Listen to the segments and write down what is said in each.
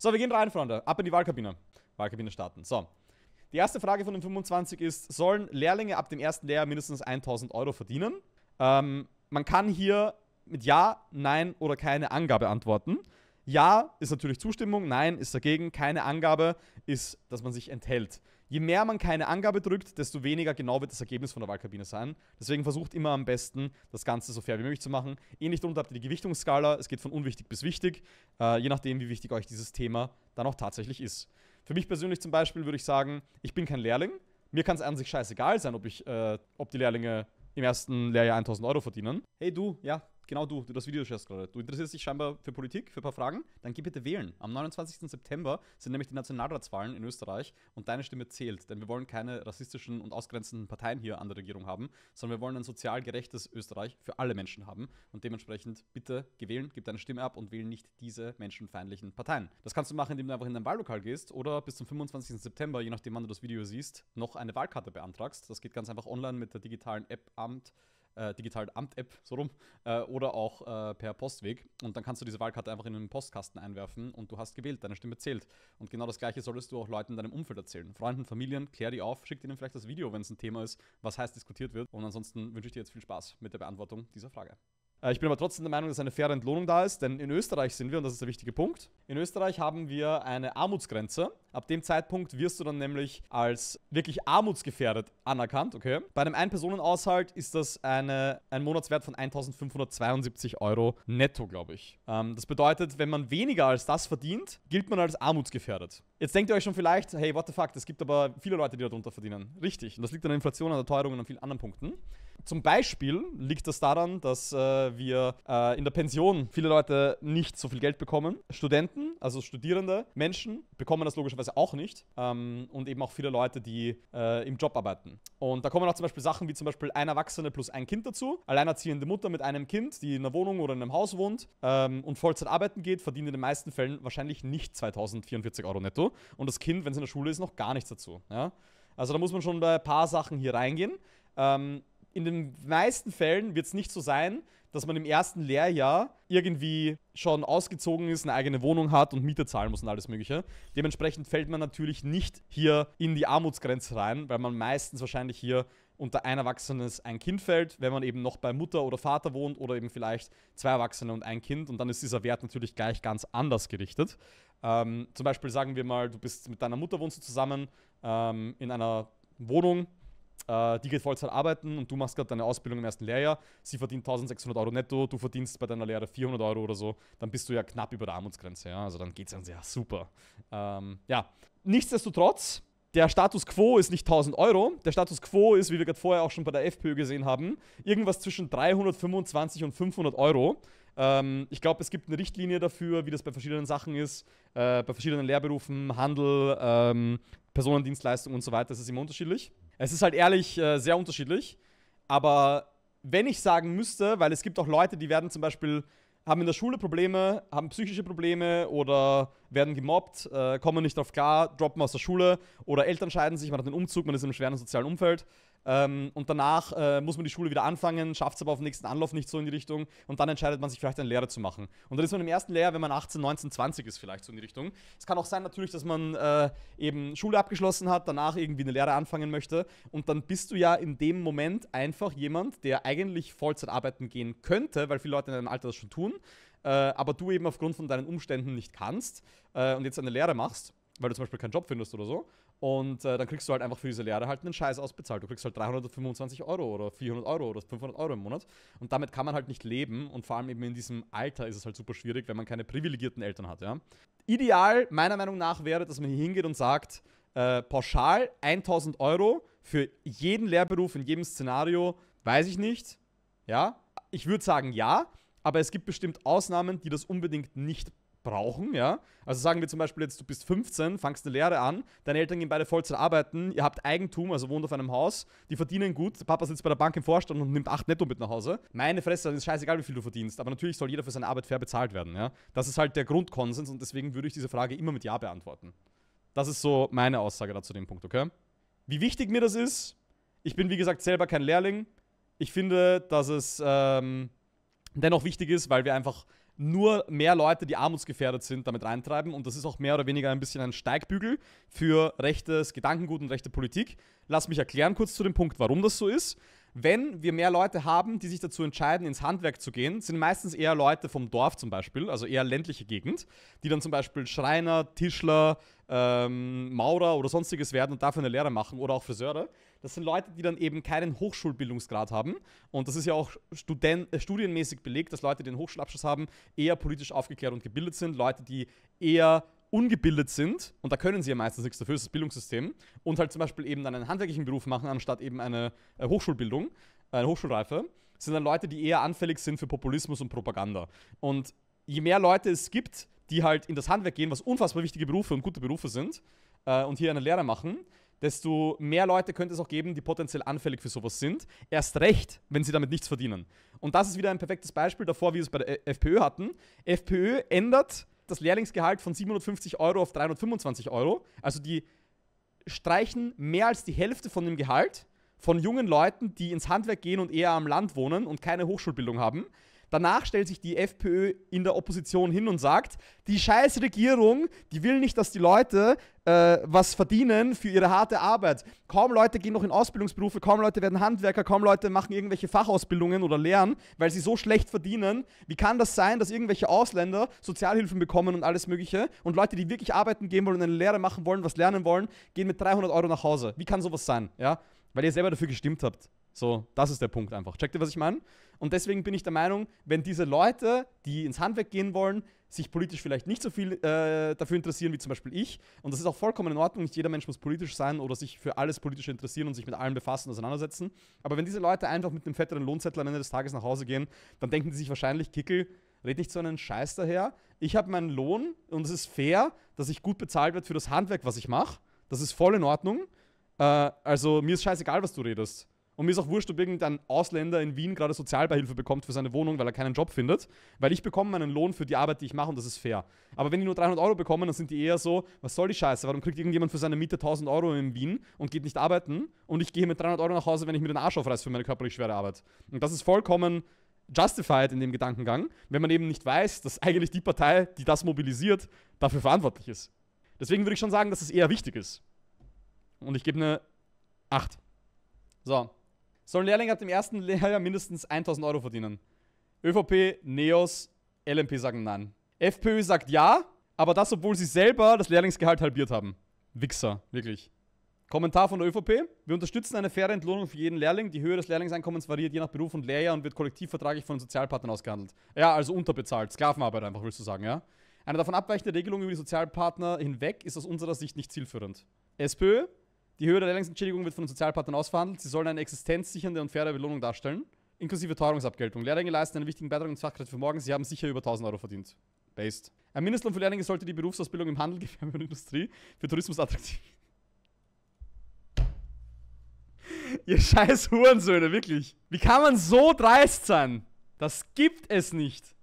So, wir gehen rein, Freunde. Ab in die Wahlkabine. Wahlkabine starten. So. Die erste Frage von den 25 ist, sollen Lehrlinge ab dem ersten Lehrjahr mindestens 1000 Euro verdienen? Ähm, man kann hier mit Ja, Nein oder keine Angabe antworten. Ja ist natürlich Zustimmung, nein ist dagegen, keine Angabe ist, dass man sich enthält. Je mehr man keine Angabe drückt, desto weniger genau wird das Ergebnis von der Wahlkabine sein. Deswegen versucht immer am besten, das Ganze so fair wie möglich zu machen. Ähnlich eh darunter habt ihr die Gewichtungsskala. Es geht von unwichtig bis wichtig, äh, je nachdem, wie wichtig euch dieses Thema dann auch tatsächlich ist. Für mich persönlich zum Beispiel würde ich sagen, ich bin kein Lehrling. Mir kann es an sich scheißegal sein, ob, ich, äh, ob die Lehrlinge im ersten Lehrjahr 1000 Euro verdienen. Hey du, ja, genau du, du das Video schaust gerade, du interessierst dich scheinbar für Politik, für ein paar Fragen, dann geh bitte wählen. Am 29. September sind nämlich die Nationalratswahlen in Österreich und deine Stimme zählt, denn wir wollen keine rassistischen und ausgrenzenden Parteien hier an der Regierung haben, sondern wir wollen ein sozial gerechtes Österreich für alle Menschen haben und dementsprechend bitte gewählen, gib deine Stimme ab und wähle nicht diese menschenfeindlichen Parteien. Das kannst du machen, indem du einfach in dein Wahllokal gehst oder bis zum 25. September, je nachdem wann du das Video siehst, noch eine Wahlkarte beantragst. Das geht ganz einfach online mit der digitalen App Amt äh, digitalen Amt-App, so rum, äh, oder auch äh, per Postweg. Und dann kannst du diese Wahlkarte einfach in den Postkasten einwerfen und du hast gewählt, deine Stimme zählt. Und genau das Gleiche solltest du auch Leuten in deinem Umfeld erzählen. Freunden, Familien, klär die auf, schick ihnen vielleicht das Video, wenn es ein Thema ist, was heiß diskutiert wird. Und ansonsten wünsche ich dir jetzt viel Spaß mit der Beantwortung dieser Frage. Äh, ich bin aber trotzdem der Meinung, dass eine faire Entlohnung da ist, denn in Österreich sind wir, und das ist der wichtige Punkt, in Österreich haben wir eine Armutsgrenze. Ab dem Zeitpunkt wirst du dann nämlich als wirklich armutsgefährdet anerkannt, okay? Bei einem ein personen aushalt ist das eine, ein Monatswert von 1572 Euro netto, glaube ich. Ähm, das bedeutet, wenn man weniger als das verdient, gilt man als armutsgefährdet. Jetzt denkt ihr euch schon vielleicht, hey, what the fuck, es gibt aber viele Leute, die darunter verdienen. Richtig. Und das liegt an der Inflation, an der Teuerung und an vielen anderen Punkten. Zum Beispiel liegt das daran, dass äh, wir äh, in der Pension viele Leute nicht so viel Geld bekommen. Studenten, also Studierende, Menschen bekommen das logischerweise auch nicht. Ähm, und eben auch viele Leute, die äh, im Job arbeiten. Und da kommen auch zum Beispiel Sachen wie zum Beispiel ein Erwachsene plus ein Kind dazu. Alleinerziehende Mutter mit einem Kind, die in einer Wohnung oder in einem Haus wohnt ähm, und Vollzeit arbeiten geht, verdient in den meisten Fällen wahrscheinlich nicht 2044 Euro netto und das Kind, wenn es in der Schule ist, noch gar nichts dazu. Ja? Also da muss man schon bei ein paar Sachen hier reingehen. Ähm, in den meisten Fällen wird es nicht so sein, dass man im ersten Lehrjahr irgendwie schon ausgezogen ist, eine eigene Wohnung hat und Miete zahlen muss und alles Mögliche. Dementsprechend fällt man natürlich nicht hier in die Armutsgrenze rein, weil man meistens wahrscheinlich hier unter ein Erwachsenes ein Kind fällt, wenn man eben noch bei Mutter oder Vater wohnt oder eben vielleicht zwei Erwachsene und ein Kind und dann ist dieser Wert natürlich gleich ganz anders gerichtet. Ähm, zum Beispiel sagen wir mal, du bist mit deiner Mutter wohnst du zusammen ähm, in einer Wohnung, äh, die geht Vollzeit arbeiten und du machst gerade deine Ausbildung im ersten Lehrjahr, sie verdient 1600 Euro netto, du verdienst bei deiner Lehre 400 Euro oder so, dann bist du ja knapp über der Armutsgrenze, ja? also dann geht es ja super. Ähm, ja, nichtsdestotrotz der Status quo ist nicht 1000 Euro. Der Status quo ist, wie wir gerade vorher auch schon bei der FPÖ gesehen haben, irgendwas zwischen 325 und 500 Euro. Ähm, ich glaube, es gibt eine Richtlinie dafür, wie das bei verschiedenen Sachen ist, äh, bei verschiedenen Lehrberufen, Handel, ähm, Personendienstleistungen und so weiter. Es ist immer unterschiedlich. Es ist halt ehrlich äh, sehr unterschiedlich. Aber wenn ich sagen müsste, weil es gibt auch Leute, die werden zum Beispiel haben in der Schule Probleme, haben psychische Probleme oder werden gemobbt, äh, kommen nicht drauf klar, droppen aus der Schule oder Eltern scheiden sich, man hat einen Umzug, man ist im schweren sozialen Umfeld ähm, und danach äh, muss man die Schule wieder anfangen, schafft es aber auf den nächsten Anlauf nicht so in die Richtung. Und dann entscheidet man sich vielleicht eine Lehre zu machen. Und dann ist man im ersten Lehrjahr, wenn man 18, 19, 20 ist, vielleicht so in die Richtung. Es kann auch sein natürlich, dass man äh, eben Schule abgeschlossen hat, danach irgendwie eine Lehre anfangen möchte. Und dann bist du ja in dem Moment einfach jemand, der eigentlich Vollzeit arbeiten gehen könnte, weil viele Leute in deinem Alter das schon tun. Äh, aber du eben aufgrund von deinen Umständen nicht kannst äh, und jetzt eine Lehre machst weil du zum Beispiel keinen Job findest oder so. Und äh, dann kriegst du halt einfach für diese Lehre halt einen Scheiß ausbezahlt. Du kriegst halt 325 Euro oder 400 Euro oder 500 Euro im Monat. Und damit kann man halt nicht leben. Und vor allem eben in diesem Alter ist es halt super schwierig, wenn man keine privilegierten Eltern hat. Ja? Ideal, meiner Meinung nach, wäre, dass man hier hingeht und sagt, äh, pauschal 1000 Euro für jeden Lehrberuf in jedem Szenario, weiß ich nicht. Ja, ich würde sagen ja, aber es gibt bestimmt Ausnahmen, die das unbedingt nicht brauchen, ja. Also sagen wir zum Beispiel jetzt, du bist 15, fangst eine Lehre an, deine Eltern gehen beide Vollzeit arbeiten, ihr habt Eigentum, also wohnt auf einem Haus, die verdienen gut, der Papa sitzt bei der Bank im Vorstand und nimmt 8 netto mit nach Hause. Meine Fresse, dann ist scheißegal, wie viel du verdienst, aber natürlich soll jeder für seine Arbeit fair bezahlt werden, ja. Das ist halt der Grundkonsens und deswegen würde ich diese Frage immer mit Ja beantworten. Das ist so meine Aussage dazu dem Punkt, okay? Wie wichtig mir das ist, ich bin wie gesagt selber kein Lehrling. Ich finde, dass es ähm, dennoch wichtig ist, weil wir einfach nur mehr Leute, die armutsgefährdet sind, damit reintreiben. Und das ist auch mehr oder weniger ein bisschen ein Steigbügel für rechtes Gedankengut und rechte Politik. Lass mich erklären kurz zu dem Punkt, warum das so ist. Wenn wir mehr Leute haben, die sich dazu entscheiden, ins Handwerk zu gehen, sind meistens eher Leute vom Dorf zum Beispiel, also eher ländliche Gegend, die dann zum Beispiel Schreiner, Tischler, ähm, Maurer oder sonstiges werden und dafür eine Lehre machen oder auch Friseure. Das sind Leute, die dann eben keinen Hochschulbildungsgrad haben. Und das ist ja auch Student, äh, studienmäßig belegt, dass Leute, die einen Hochschulabschluss haben, eher politisch aufgeklärt und gebildet sind. Leute, die eher ungebildet sind, und da können sie ja meistens nichts dafür, ist das Bildungssystem, und halt zum Beispiel eben dann einen handwerklichen Beruf machen, anstatt eben eine äh, Hochschulbildung, eine Hochschulreife, sind dann Leute, die eher anfällig sind für Populismus und Propaganda. Und je mehr Leute es gibt, die halt in das Handwerk gehen, was unfassbar wichtige Berufe und gute Berufe sind, äh, und hier eine Lehre machen, desto mehr Leute könnte es auch geben, die potenziell anfällig für sowas sind. Erst recht, wenn sie damit nichts verdienen. Und das ist wieder ein perfektes Beispiel davor, wie wir es bei der FPÖ hatten. FPÖ ändert das Lehrlingsgehalt von 750 Euro auf 325 Euro. Also die streichen mehr als die Hälfte von dem Gehalt von jungen Leuten, die ins Handwerk gehen und eher am Land wohnen und keine Hochschulbildung haben. Danach stellt sich die FPÖ in der Opposition hin und sagt, die scheiß Regierung, die will nicht, dass die Leute äh, was verdienen für ihre harte Arbeit. Kaum Leute gehen noch in Ausbildungsberufe, kaum Leute werden Handwerker, kaum Leute machen irgendwelche Fachausbildungen oder Lehren, weil sie so schlecht verdienen. Wie kann das sein, dass irgendwelche Ausländer Sozialhilfen bekommen und alles Mögliche und Leute, die wirklich arbeiten gehen wollen und eine Lehre machen wollen, was lernen wollen, gehen mit 300 Euro nach Hause? Wie kann sowas sein? Ja? Weil ihr selber dafür gestimmt habt. So, das ist der Punkt einfach. Checkt ihr, was ich meine? Und deswegen bin ich der Meinung, wenn diese Leute, die ins Handwerk gehen wollen, sich politisch vielleicht nicht so viel äh, dafür interessieren wie zum Beispiel ich, und das ist auch vollkommen in Ordnung, nicht jeder Mensch muss politisch sein oder sich für alles politisch interessieren und sich mit allem befassen, auseinandersetzen, aber wenn diese Leute einfach mit einem fetteren Lohnzettel am Ende des Tages nach Hause gehen, dann denken die sich wahrscheinlich, Kickel, red nicht so einen Scheiß daher, ich habe meinen Lohn und es ist fair, dass ich gut bezahlt werde für das Handwerk, was ich mache, das ist voll in Ordnung, äh, also mir ist scheißegal, was du redest und mir ist auch wurscht, ob irgendein Ausländer in Wien gerade Sozialbeihilfe bekommt für seine Wohnung, weil er keinen Job findet. Weil ich bekomme meinen Lohn für die Arbeit, die ich mache und das ist fair. Aber wenn die nur 300 Euro bekommen, dann sind die eher so, was soll die Scheiße? Warum kriegt irgendjemand für seine Miete 1000 Euro in Wien und geht nicht arbeiten? Und ich gehe mit 300 Euro nach Hause, wenn ich mir den Arsch aufreiße für meine körperlich schwere Arbeit. Und das ist vollkommen justified in dem Gedankengang, wenn man eben nicht weiß, dass eigentlich die Partei, die das mobilisiert, dafür verantwortlich ist. Deswegen würde ich schon sagen, dass es eher wichtig ist. Und ich gebe eine 8. So, sollen Lehrlinge ab dem ersten Lehrjahr mindestens 1000 Euro verdienen. ÖVP, NEOS, LMP sagen nein. FPÖ sagt ja, aber das, obwohl sie selber das Lehrlingsgehalt halbiert haben. Wichser, wirklich. Kommentar von der ÖVP. Wir unterstützen eine faire Entlohnung für jeden Lehrling. Die Höhe des Lehrlingseinkommens variiert je nach Beruf und Lehrjahr und wird kollektivvertraglich von den Sozialpartnern ausgehandelt. Ja, also unterbezahlt. Sklavenarbeit einfach, willst du sagen, ja? Eine davon abweichende Regelung über die Sozialpartner hinweg ist aus unserer Sicht nicht zielführend. SPÖ, die Höhe der Lehrlingsentschädigung wird von den Sozialpartnern ausverhandelt. Sie sollen eine existenzsichernde und faire Belohnung darstellen, inklusive Teuerungsabgeltung. Lehrlinge leisten einen wichtigen Beitrag und Fachkräfte für morgen. Sie haben sicher über 1000 Euro verdient. Based. Ein Mindestlohn für Lehrlinge sollte die Berufsausbildung im Handel, Gewerbe und Industrie für Tourismus attraktiv. Ihr scheiß Hurensöhne, wirklich. Wie kann man so dreist sein? Das gibt es nicht.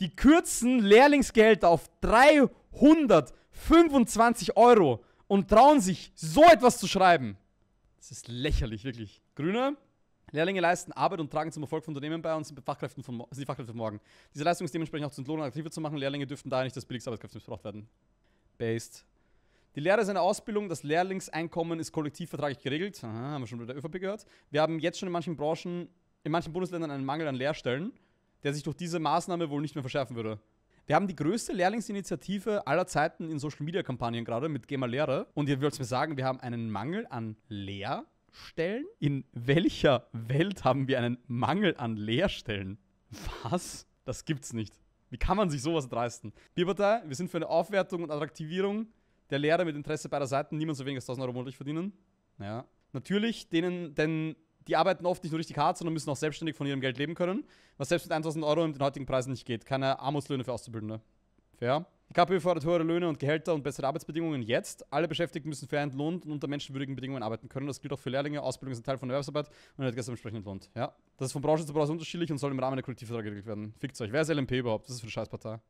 Die kürzen Lehrlingsgelder auf 325 Euro und trauen sich, so etwas zu schreiben. Das ist lächerlich, wirklich. Grüne, Lehrlinge leisten Arbeit und tragen zum Erfolg von Unternehmen bei und sind, Fachkräften von, sind die Fachkräfte von morgen. Diese Leistung ist dementsprechend auch zum Lohn aktiver zu machen. Lehrlinge dürften daher nicht als billigste Arbeitskräfte missbraucht werden. Based. Die Lehre ist eine Ausbildung, das Lehrlingseinkommen ist kollektivvertraglich geregelt. Aha, haben wir schon bei der ÖVP gehört. Wir haben jetzt schon in manchen Branchen, in manchen Bundesländern einen Mangel an Lehrstellen, der sich durch diese Maßnahme wohl nicht mehr verschärfen würde. Wir haben die größte Lehrlingsinitiative aller Zeiten in Social Media Kampagnen gerade mit GEMA Lehre. Und ihr würdet mir sagen, wir haben einen Mangel an Lehrstellen? In welcher Welt haben wir einen Mangel an Lehrstellen? Was? Das gibt's nicht. Wie kann man sich sowas dreisten? Wir Partei, wir sind für eine Aufwertung und Attraktivierung der Lehrer mit Interesse beider Seiten. Niemand so wenig als 1000 Euro monatlich verdienen. Ja. Natürlich denen, denn die arbeiten oft nicht nur richtig hart, sondern müssen auch selbstständig von ihrem Geld leben können, was selbst mit 1000 Euro in den heutigen Preisen nicht geht. Keine Armutslöhne für Auszubildende. Fair. Die KPÖ fordert höhere Löhne und Gehälter und bessere Arbeitsbedingungen jetzt. Alle Beschäftigten müssen fair entlohnt und unter menschenwürdigen Bedingungen arbeiten können. Das gilt auch für Lehrlinge. Ausbildung ist ein Teil von der Erwerbsarbeit und wird gestern entsprechend entlohnt. Ja. Das ist von Branche zu Branche unterschiedlich und soll im Rahmen der Kollektivvertrag geregelt werden. Fickt euch. Wer ist LMP überhaupt? Das ist für eine Scheißpartei.